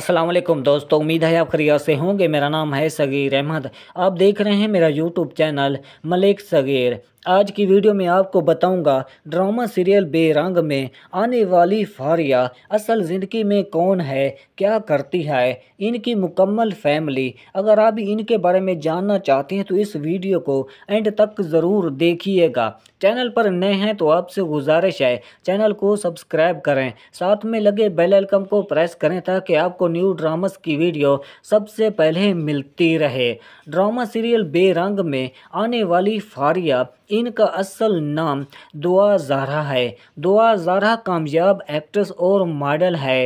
अस्सलाम वालेकुम दोस्तों उम्मीद है आप खरीद से होंगे मेरा नाम है सगीर अहमद आप देख रहे हैं मेरा यूट्यूब चैनल मलिक सगीर आज की वीडियो में आपको बताऊंगा ड्रामा सीरियल बेरंग में आने वाली फारिया असल ज़िंदगी में कौन है क्या करती है इनकी मुकम्मल फैमिली अगर आप इनके बारे में जानना चाहते हैं तो इस वीडियो को एंड तक ज़रूर देखिएगा चैनल पर नए हैं तो आपसे गुजारिश है चैनल को सब्सक्राइब करें साथ में लगे बेल आइकन को प्रेस करें ताकि आपको न्यू ड्रामास की वीडियो सबसे पहले मिलती रहे ड्रामा सीरियल बेरंग में आने वाली फारिया इनका असल नाम दुआ जारा है दुआ जारा कामयाब एक्ट्रेस और मॉडल है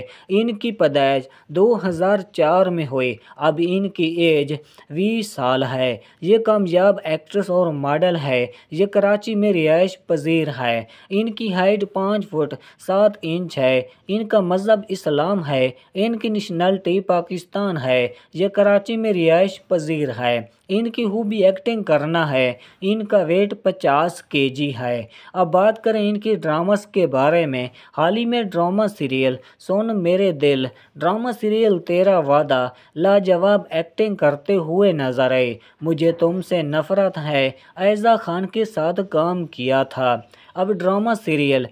इनकी पैदाइश 2004 में हुई अब इनकी एज 20 साल है ये कामयाब एक्ट्रेस और मॉडल है ये कराची में रिहाइश पजीर है इनकी हाइट पाँच फुट सात इंच है इनका मज़हब इस्लाम है इनकी नेशनलिटी पाकिस्तान है यह कराची में रिहाइश पजीर है इनकी हूबी एक्टिंग करना है इनका वेट पचास के जी है अब बात करें इनकी ड्रामास के बारे में हाल ही में ड्रामा सीरियल सोन मेरे दिल ड्रामा सीरियल तेरा वादा लाजवाब एक्टिंग करते हुए नजर आए मुझे तुमसे नफरत है ऐजा खान के साथ काम किया था अब ड्रामा सीरियल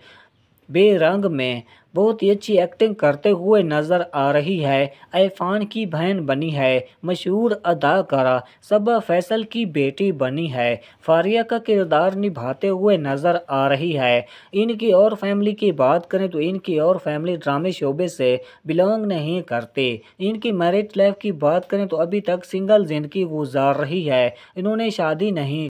बेरंग में बहुत ही अच्छी एक्टिंग करते हुए नज़र आ रही है ऐफान की बहन बनी है मशहूर अदाकारा सबा फैसल की बेटी बनी है फारिया का किरदार निभाते हुए नज़र आ रही है इनकी और फैमिली की बात करें तो इनकी और फैमिली ड्रामे शोबे से बिलोंग नहीं करते इनकी मैरिज लाइफ की बात करें तो अभी तक सिंगल ज़िंदगी गुजार रही है इन्होंने शादी नहीं